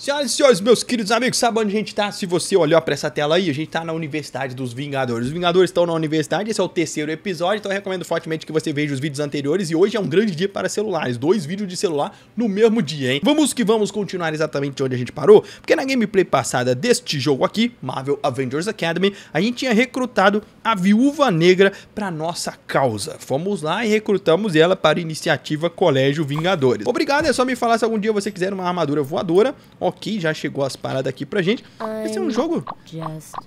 Senhoras e senhores, meus queridos amigos, sabe onde a gente tá? Se você olhar para essa tela aí, a gente tá na Universidade dos Vingadores. Os Vingadores estão na Universidade, esse é o terceiro episódio, então eu recomendo fortemente que você veja os vídeos anteriores. E hoje é um grande dia para celulares, dois vídeos de celular no mesmo dia, hein? Vamos que vamos continuar exatamente onde a gente parou, porque na gameplay passada deste jogo aqui, Marvel Avengers Academy, a gente tinha recrutado a Viúva Negra para nossa causa. Fomos lá e recrutamos ela para a iniciativa Colégio Vingadores. Obrigado, é só me falar se algum dia você quiser uma armadura voadora ok, já chegou as paradas aqui pra gente. Esse é um jogo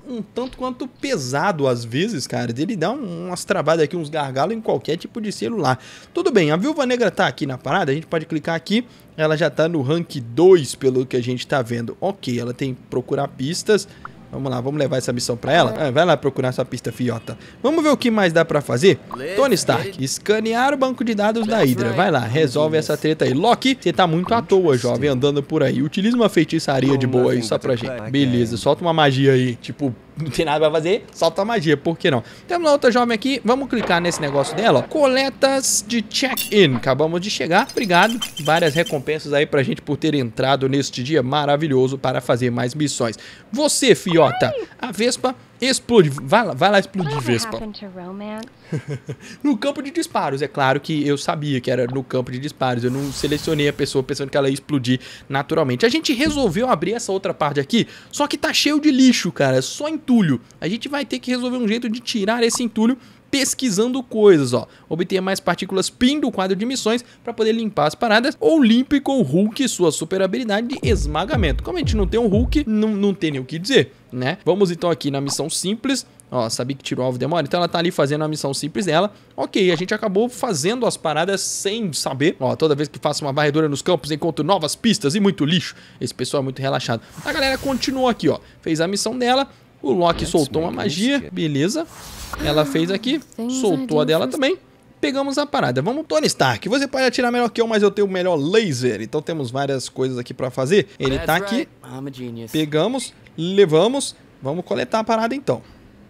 um tanto quanto pesado às vezes, cara. Ele dá umas travadas aqui, uns gargalos em qualquer tipo de celular. Tudo bem, a Viúva Negra tá aqui na parada, a gente pode clicar aqui. Ela já tá no rank 2, pelo que a gente tá vendo. Ok, ela tem procurar pistas. Vamos lá, vamos levar essa missão pra ela? É, vai lá procurar sua pista fiota. Vamos ver o que mais dá pra fazer? Tony Stark, escanear o banco de dados da Hydra. Vai lá, resolve essa treta aí. Loki, você tá muito à toa, jovem, andando por aí. Utiliza uma feitiçaria de boa aí só pra gente. Beleza, solta uma magia aí. Tipo, não tem nada pra fazer, solta a magia, por que não? Temos uma outra jovem aqui, vamos clicar nesse negócio dela, ó. Coletas de check-in, acabamos de chegar, obrigado. Várias recompensas aí pra gente por ter entrado neste dia maravilhoso para fazer mais missões. Você, fiota, a Vespa explode Vai lá, vai lá explodir, Vespa. no campo de disparos, é claro que eu sabia que era no campo de disparos. Eu não selecionei a pessoa pensando que ela ia explodir naturalmente. A gente resolveu abrir essa outra parte aqui, só que tá cheio de lixo, cara. Só entulho. A gente vai ter que resolver um jeito de tirar esse entulho pesquisando coisas, ó. Obtenha mais partículas PIN do quadro de missões para poder limpar as paradas ou limpe com o Hulk sua super habilidade de esmagamento. Como a gente não tem um Hulk, não, não tem nem o que dizer né? Vamos então aqui na missão simples. Ó, sabia que tirou o alvo demora? Então ela tá ali fazendo a missão simples dela. Ok, a gente acabou fazendo as paradas sem saber. Ó, toda vez que faço uma varredura nos campos, encontro novas pistas e muito lixo. Esse pessoal é muito relaxado. A galera continuou aqui, ó. Fez a missão dela. O Loki soltou uma magia. É. Beleza. Ela fez aqui. Ah, soltou a dela também pegamos a parada. Vamos Tony Stark. Você pode atirar melhor que eu, mas eu tenho o melhor laser. Então temos várias coisas aqui pra fazer. Ele tá aqui. Pegamos. Levamos, vamos coletar a parada então.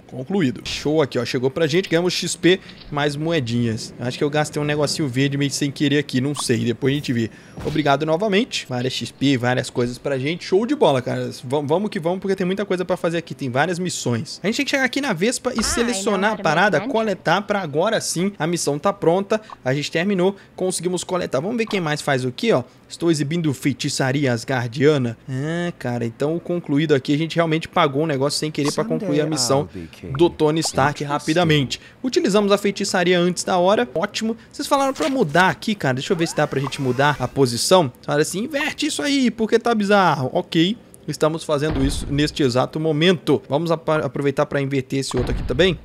Concluído. Show aqui, ó. Chegou pra gente, ganhamos XP, mais moedinhas. Acho que eu gastei um negocinho verde meio sem querer aqui, não sei. Depois a gente vê. Obrigado novamente. Várias XP, várias coisas pra gente. Show de bola, cara. Vamos que vamos, porque tem muita coisa pra fazer aqui. Tem várias missões. A gente tem que chegar aqui na Vespa e ah, selecionar a parada, coletar pra agora sim. A missão tá pronta. A gente terminou, conseguimos coletar. Vamos ver quem mais faz o que, ó. Estou exibindo feitiçaria asgardiana. Ah, cara, então concluído aqui, a gente realmente pagou um negócio sem querer para concluir a missão do Tony Stark rapidamente. Utilizamos a feitiçaria antes da hora, ótimo. Vocês falaram para mudar aqui, cara. Deixa eu ver se dá pra gente mudar a posição. Falaram assim, inverte isso aí, porque tá bizarro. Ok. Estamos fazendo isso neste exato momento. Vamos aproveitar para inverter esse outro aqui também?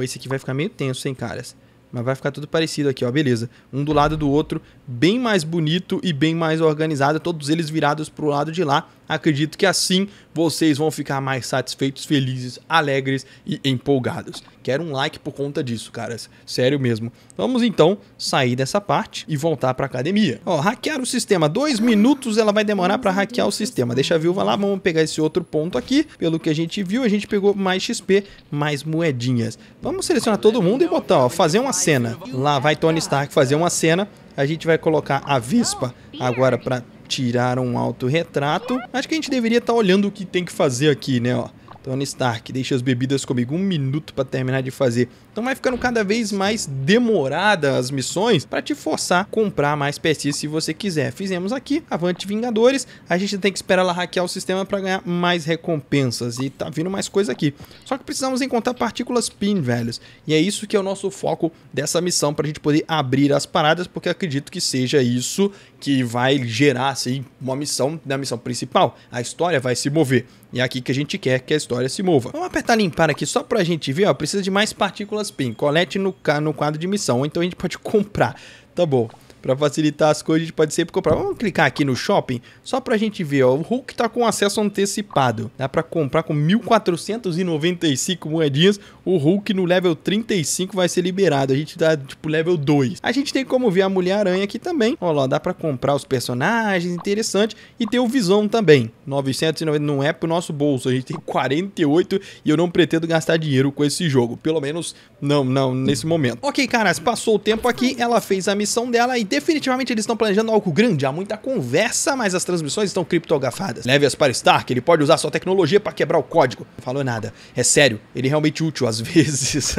Esse aqui vai ficar meio tenso, hein, caras? Mas vai ficar tudo parecido aqui, ó. Beleza. Um do lado do outro bem mais bonito e bem mais organizado, todos eles virados para o lado de lá. Acredito que assim vocês vão ficar mais satisfeitos, felizes, alegres e empolgados. Quero um like por conta disso, caras. Sério mesmo. Vamos então sair dessa parte e voltar para academia. Ó, hackear o sistema. Dois minutos ela vai demorar para hackear o sistema. Deixa a viúva lá, vamos pegar esse outro ponto aqui. Pelo que a gente viu, a gente pegou mais XP, mais moedinhas. Vamos selecionar todo mundo e botar, ó, fazer uma cena. Lá vai Tony Stark fazer uma cena a gente vai colocar a vispa agora para tirar um autorretrato. Acho que a gente deveria estar tá olhando o que tem que fazer aqui, né, ó. Tony Stark, deixa as bebidas comigo um minuto para terminar de fazer então vai ficando cada vez mais demorada as missões para te forçar a comprar mais PCs se você quiser. Fizemos aqui, Avante Vingadores, a gente tem que esperar ela hackear o sistema para ganhar mais recompensas e tá vindo mais coisa aqui. Só que precisamos encontrar partículas PIN, velhos. E é isso que é o nosso foco dessa missão para a gente poder abrir as paradas, porque acredito que seja isso que vai gerar assim uma missão da missão principal. A história vai se mover. E é aqui que a gente quer que a história se mova. Vamos apertar limpar aqui só para a gente ver, ó, precisa de mais partículas Pin, colete no, no quadro de missão. Ou então a gente pode comprar. Tá bom. Para facilitar as coisas, a gente pode sempre comprar. Vamos clicar aqui no shopping, só pra gente ver, ó. O Hulk tá com acesso antecipado. Dá pra comprar com 1.495 moedinhas. O Hulk no level 35 vai ser liberado. A gente tá, tipo, level 2. A gente tem como ver a Mulher-Aranha aqui também. Ó lá, dá pra comprar os personagens, interessante. E tem o Visão também. 990 não é pro nosso bolso. A gente tem 48 e eu não pretendo gastar dinheiro com esse jogo. Pelo menos, não, não, nesse momento. Ok, caras, passou o tempo aqui. Ela fez a missão dela e Definitivamente eles estão planejando algo grande, há muita conversa, mas as transmissões estão criptografadas. Leve-as para Stark, ele pode usar sua tecnologia para quebrar o código. Não falou nada, é sério, ele é realmente útil às vezes.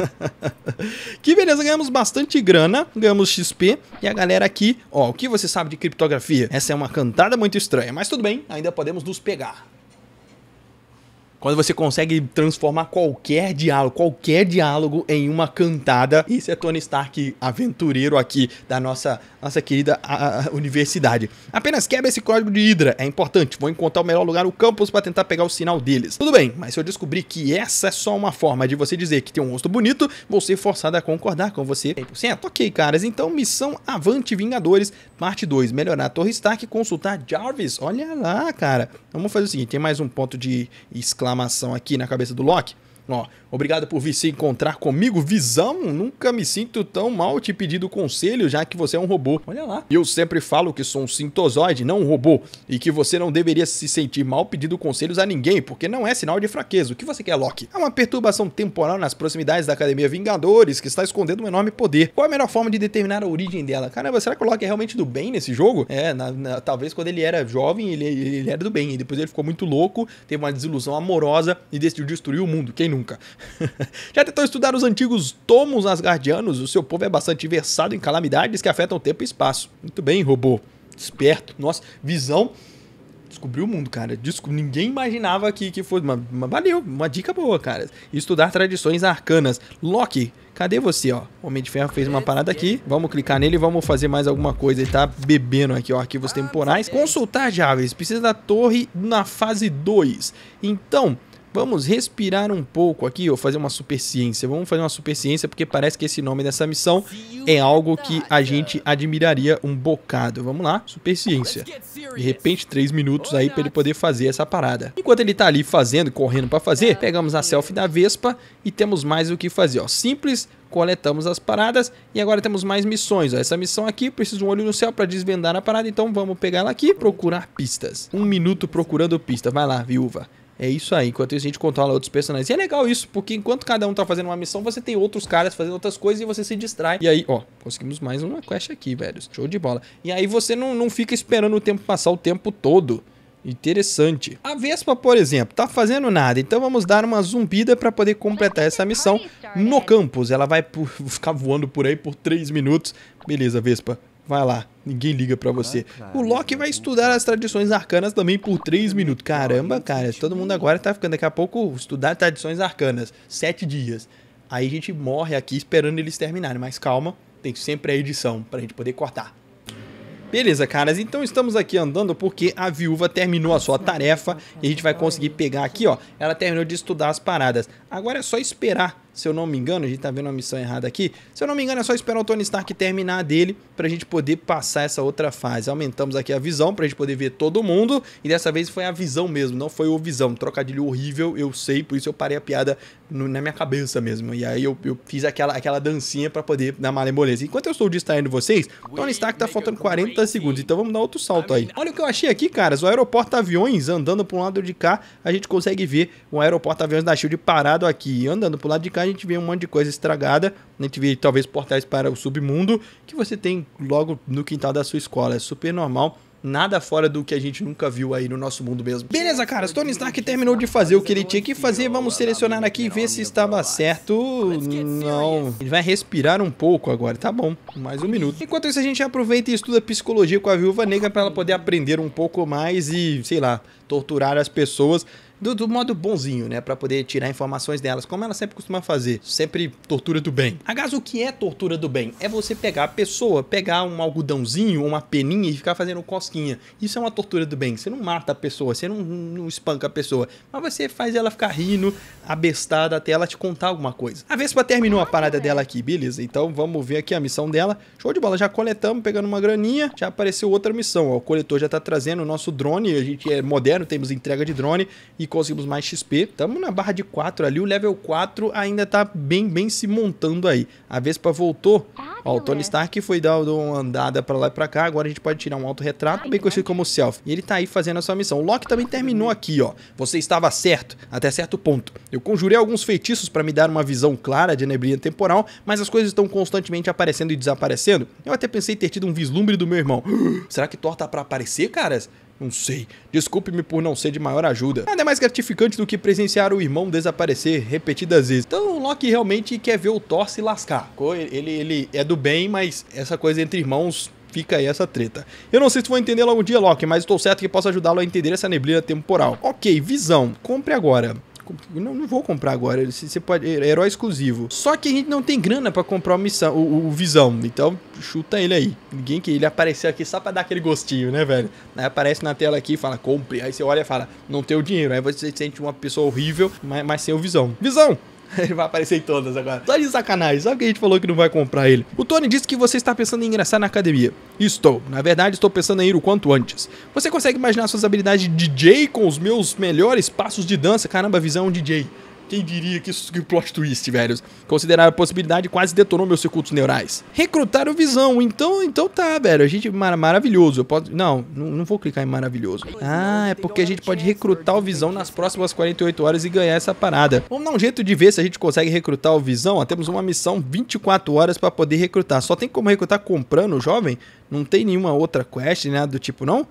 que beleza, ganhamos bastante grana, ganhamos XP, e a galera aqui, ó, o que você sabe de criptografia? Essa é uma cantada muito estranha, mas tudo bem, ainda podemos nos pegar. Quando você consegue transformar qualquer diálogo, qualquer diálogo em uma cantada, isso é Tony Stark aventureiro aqui da nossa, nossa querida a, a, universidade. Apenas quebra esse código de Hydra, é importante. Vou encontrar o melhor lugar no campus para tentar pegar o sinal deles. Tudo bem, mas se eu descobrir que essa é só uma forma de você dizer que tem um rosto bonito, vou ser forçado a concordar com você 100%. Ok, caras, então missão Avante Vingadores, parte 2. Melhorar a Torre Stark, consultar Jarvis. Olha lá, cara. Vamos fazer o seguinte, tem mais um ponto de esclarecimento exclamação aqui na cabeça do Loki, Ó, obrigado por vir se encontrar comigo, Visão. Nunca me sinto tão mal te pedindo conselho, já que você é um robô. Olha lá. Eu sempre falo que sou um sintozoide, não um robô, e que você não deveria se sentir mal pedindo conselhos a ninguém, porque não é sinal de fraqueza. O que você quer, Loki? É uma perturbação temporal nas proximidades da Academia Vingadores, que está escondendo um enorme poder. Qual a melhor forma de determinar a origem dela? Caramba, será que o Loki é realmente do bem nesse jogo? É, na, na, talvez quando ele era jovem, ele, ele era do bem, e depois ele ficou muito louco, teve uma desilusão amorosa e decidiu destruir o mundo. Quem não nunca. Já tentou estudar os antigos tomos asgardianos? O seu povo é bastante versado em calamidades que afetam tempo e espaço. Muito bem, robô. Esperto. Nossa, visão descobriu o mundo, cara. Ninguém imaginava que, que fosse. Mas valeu, uma dica boa, cara. Estudar tradições arcanas. Loki, cadê você, ó? O Homem de Ferro fez uma parada aqui. Vamos clicar nele e vamos fazer mais alguma coisa. Ele tá bebendo aqui, ó. Arquivos temporais. Consultar Javes. Precisa da torre na fase 2. Então. Vamos respirar um pouco aqui, ou fazer uma superciência. Vamos fazer uma superciência porque parece que esse nome dessa missão é algo que a gente admiraria um bocado. Vamos lá, superciência. De repente, três minutos aí oh, para ele poder fazer essa parada. Enquanto ele tá ali fazendo, correndo para fazer, pegamos a selfie da Vespa e temos mais o que fazer, ó. Simples, coletamos as paradas e agora temos mais missões. Ó. Essa missão aqui, precisa de um olho no céu para desvendar a parada, então vamos pegar ela aqui e procurar pistas. Um minuto procurando pista, vai lá, viúva. É isso aí. Enquanto isso, a gente controla outros personagens. E é legal isso, porque enquanto cada um tá fazendo uma missão, você tem outros caras fazendo outras coisas e você se distrai. E aí, ó, conseguimos mais uma quest aqui, velhos. Show de bola. E aí você não, não fica esperando o tempo passar o tempo todo. Interessante. A Vespa, por exemplo, tá fazendo nada, então vamos dar uma zumbida para poder completar essa missão no campus. Ela vai por, ficar voando por aí por 3 minutos. Beleza, Vespa, vai lá. Ninguém liga para você. O Loki vai estudar as tradições arcanas também por 3 minutos. Caramba, cara, todo mundo agora tá ficando daqui a pouco estudar tradições arcanas. Sete dias. Aí a gente morre aqui esperando eles terminarem. Mas calma, tem sempre a edição pra gente poder cortar. Beleza, caras, então estamos aqui andando porque a viúva terminou a sua tarefa e a gente vai conseguir pegar aqui, ó. Ela terminou de estudar as paradas. Agora é só esperar se eu não me engano, a gente tá vendo uma missão errada aqui. Se eu não me engano, é só esperar o Tony Stark terminar dele pra gente poder passar essa outra fase. Aumentamos aqui a visão pra gente poder ver todo mundo. E dessa vez foi a visão mesmo, não foi o visão. Trocadilho horrível, eu sei, por isso eu parei a piada no, na minha cabeça mesmo. E aí eu, eu fiz aquela, aquela dancinha pra poder dar malemoleza. Enquanto eu estou distraindo vocês, Tony Stark tá faltando 40 segundos, então vamos dar outro salto aí. Olha o que eu achei aqui, caras. O aeroporto aviões andando pro lado de cá, a gente consegue ver o aeroporto aviões da SHIELD parado aqui. andando pro lado de cá, gente vê um monte de coisa estragada, a gente vê talvez portais para o submundo que você tem logo no quintal da sua escola. É super normal. Nada fora do que a gente nunca viu aí no nosso mundo mesmo. Beleza, cara. Tony Stark terminou de fazer o que ele tinha que fazer. Vamos selecionar aqui e ver se estava certo. Não. Ele vai respirar um pouco agora. Tá bom. Mais um minuto. Enquanto isso, a gente aproveita e estuda psicologia com a viúva negra para ela poder aprender um pouco mais e, sei lá, torturar as pessoas do, do modo bonzinho, né? Para poder tirar informações delas, como ela sempre costuma fazer. Sempre tortura do bem. Aliás, o que é tortura do bem? É você pegar a pessoa, pegar um algodãozinho, uma peninha e ficar fazendo cosquinha. Isso é uma tortura do bem. Você não mata a pessoa, você não, não espanca a pessoa, mas você faz ela ficar rindo, abestada até ela te contar alguma coisa. A Vespa terminou a parada dela aqui, beleza? Então vamos ver aqui a missão dela. Show de bola, já coletamos, pegando uma graninha, já apareceu outra missão. Ó. O coletor já tá trazendo o nosso drone, a gente é moderno, temos entrega de drone e conseguimos mais XP. Estamos na barra de 4 ali. O level 4 ainda tá bem, bem se montando aí. A Vespa voltou. Ah, ó, o Tony Stark foi dar uma andada pra lá e pra cá. Agora a gente pode tirar um autorretrato, bem conhecido como Self. E ele tá aí fazendo a sua missão. O Loki também terminou aqui, ó. Você estava certo, até certo ponto. Eu conjurei alguns feitiços para me dar uma visão clara de neblina temporal, mas as coisas estão constantemente aparecendo e desaparecendo. Eu até pensei ter tido um vislumbre do meu irmão. Será que Thor tá pra aparecer, caras? Não sei. Desculpe-me por não ser de maior ajuda. Nada é mais gratificante do que presenciar o irmão desaparecer repetidas vezes. Então o Loki realmente quer ver o Thor se lascar. Ele, ele é do bem, mas essa coisa entre irmãos Fica aí essa treta. Eu não sei se vou entender algum dia, Loki, mas estou certo que posso ajudá-lo a entender essa neblina temporal. Ok, visão. Compre agora não, não vou comprar agora. Você pode, é herói exclusivo. Só que a gente não tem grana para comprar o, missão, o, o, Visão. Então, chuta ele aí. Ninguém que ele apareceu aqui só pra dar aquele gostinho, né, velho? Aí aparece na tela aqui e fala, compre. Aí você olha e fala, não tem o dinheiro. Aí você sente uma pessoa horrível, mas, mas sem o Visão. Visão! Ele vai aparecer em todas agora. Só tá de sacanagem, só que a gente falou que não vai comprar ele. O Tony disse que você está pensando em ingressar na academia. Estou. Na verdade, estou pensando em ir o quanto antes. Você consegue imaginar suas habilidades de DJ com os meus melhores passos de dança? Caramba, visão DJ. Quem diria que isso que plot twist, velhos? Considerar a possibilidade quase detonou meus circuitos neurais. Recrutaram visão, então, então tá, velho. A gente mar maravilhoso. Eu posso não, não, vou clicar em maravilhoso. Ah, é porque a gente pode recrutar o visão nas próximas 48 horas e ganhar essa parada. Vamos dar um jeito de ver se a gente consegue recrutar o visão. Ó, ah, temos uma missão 24 horas para poder recrutar. Só tem como recrutar comprando o jovem? Não tem nenhuma outra quest, nada né, do tipo, não?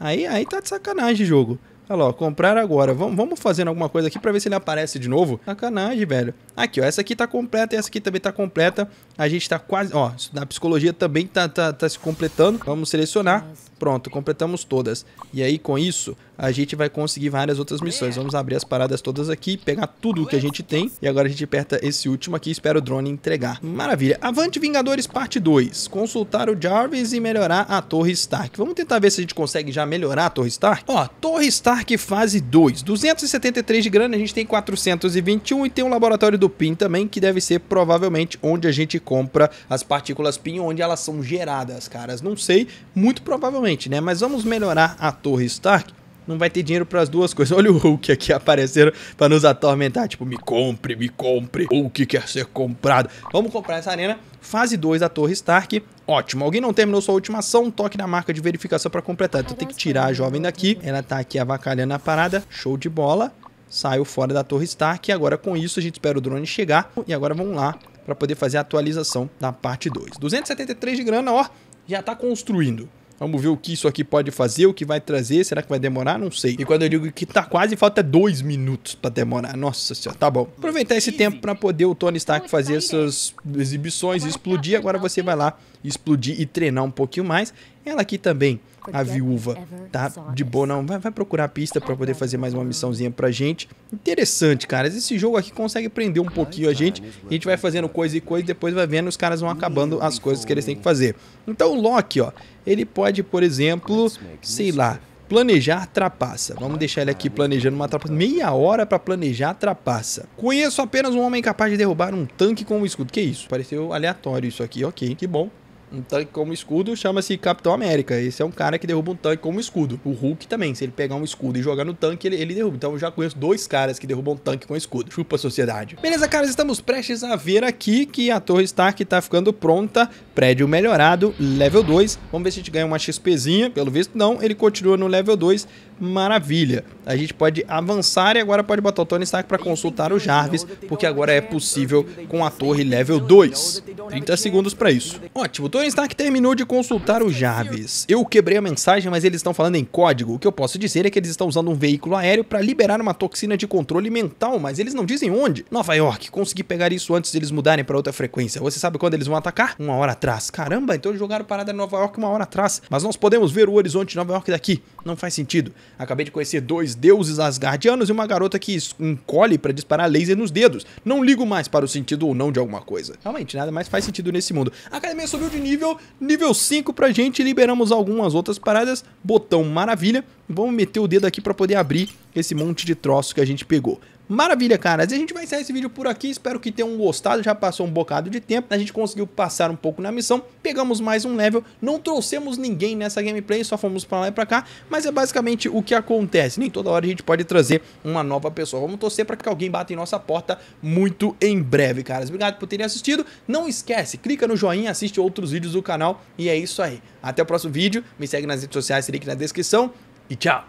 Aí, aí tá de sacanagem, jogo. Olha lá, ó, comprar agora. Vamos, vamos fazendo alguma coisa aqui pra ver se ele aparece de novo. Sacanagem, velho. Aqui, ó, essa aqui tá completa e essa aqui também tá completa. A gente tá quase, ó, na psicologia também tá, tá, tá se completando. Vamos selecionar. Pronto, completamos todas. E aí, com isso, a gente vai conseguir várias outras missões. Vamos abrir as paradas todas aqui, pegar tudo o que a gente tem. E agora a gente aperta esse último aqui e espera o drone entregar. Maravilha. Avante Vingadores Parte 2. Consultar o Jarvis e melhorar a Torre Stark. Vamos tentar ver se a gente consegue já melhorar a Torre Stark. Ó, Torre Stark Fase 2. 273 de grana, a gente tem 421 e tem um laboratório do PIN também, que deve ser provavelmente onde a gente compra as partículas PIN, onde elas são geradas, caras. Não sei, muito provavelmente realmente, né? Mas vamos melhorar a Torre Stark não vai ter dinheiro para as duas coisas. Olha o Hulk aqui aparecendo para nos atormentar, tipo, me compre, me compre, Hulk quer ser comprado. Vamos comprar essa arena, fase 2 da Torre Stark, ótimo. Alguém não terminou sua última ação, um toque na marca de verificação para completar. Então tem que tirar a jovem daqui, ela tá aqui avacalhando a parada, show de bola. Saiu fora da Torre Stark e agora com isso a gente espera o drone chegar. E agora vamos lá para poder fazer a atualização da parte 2. 273 de grana, ó, já tá construindo. Vamos ver o que isso aqui pode fazer, o que vai trazer. Será que vai demorar? Não sei. E quando eu digo que tá quase, falta dois minutos para demorar. Nossa senhora, tá bom. Aproveitar esse tempo para poder o Tony Stark fazer essas exibições, explodir. Agora você vai lá explodir e treinar um pouquinho mais. Ela aqui também, a viúva, tá de boa não. Vai, vai procurar a pista para poder fazer mais uma missãozinha pra gente. Interessante, caras Esse jogo aqui consegue prender um pouquinho a gente. A gente vai fazendo coisa e coisa e depois vai vendo os caras vão acabando as coisas que eles têm que fazer. Então o Loki, ó, ele pode, por exemplo, sei lá, planejar trapaça. Vamos deixar ele aqui planejando uma trapaça. Meia hora para planejar trapaça. Conheço apenas um homem capaz de derrubar um tanque com um escudo. Que isso? Pareceu aleatório isso aqui, ok. Que bom um tanque como escudo chama-se Capitão América. Esse é um cara que derruba um tanque como escudo. O Hulk também, se ele pegar um escudo e jogar no tanque, ele, ele derruba. Então eu já conheço dois caras que derrubam um tanque com escudo. Chupa a sociedade. Beleza, caras, estamos prestes a ver aqui que a Torre Stark tá ficando pronta. Prédio melhorado, level 2. Vamos ver se a gente ganha uma XPzinha. Pelo visto, não. Ele continua no level 2 maravilha. A gente pode avançar e agora pode botar o Tony Stark para consultar o Jarvis, porque agora é possível com a torre level 2. 30 segundos para isso. Ótimo, Tony Stark terminou de consultar o Jarvis. Eu quebrei a mensagem, mas eles estão falando em código. O que eu posso dizer é que eles estão usando um veículo aéreo para liberar uma toxina de controle mental, mas eles não dizem onde. Nova York, consegui pegar isso antes deles mudarem para outra frequência. Você sabe quando eles vão atacar? Uma hora atrás. Caramba, então eles jogaram parada em Nova York uma hora atrás. Mas nós podemos ver o horizonte de Nova York daqui. Não faz sentido. Acabei de conhecer dois deuses asgardianos e uma garota que encolhe para disparar laser nos dedos. Não ligo mais para o sentido ou não de alguma coisa. Realmente, nada mais faz sentido nesse mundo. A academia subiu de nível, nível 5 pra gente, liberamos algumas outras paradas. Botão maravilha. Vamos meter o dedo aqui para poder abrir esse monte de troço que a gente pegou. Maravilha, cara. A gente vai encerrar esse vídeo por aqui. Espero que tenham gostado. Já passou um bocado de tempo. A gente conseguiu passar um pouco na missão. Pegamos mais um level. Não trouxemos ninguém nessa gameplay. Só fomos pra lá e pra cá. Mas é basicamente o que acontece. Nem toda hora a gente pode trazer uma nova pessoa. Vamos torcer pra que alguém bata em nossa porta muito em breve, caras. Obrigado por terem assistido. Não esquece, clica no joinha, assiste outros vídeos do canal. E é isso aí. Até o próximo vídeo. Me segue nas redes sociais, link na descrição. E tchau!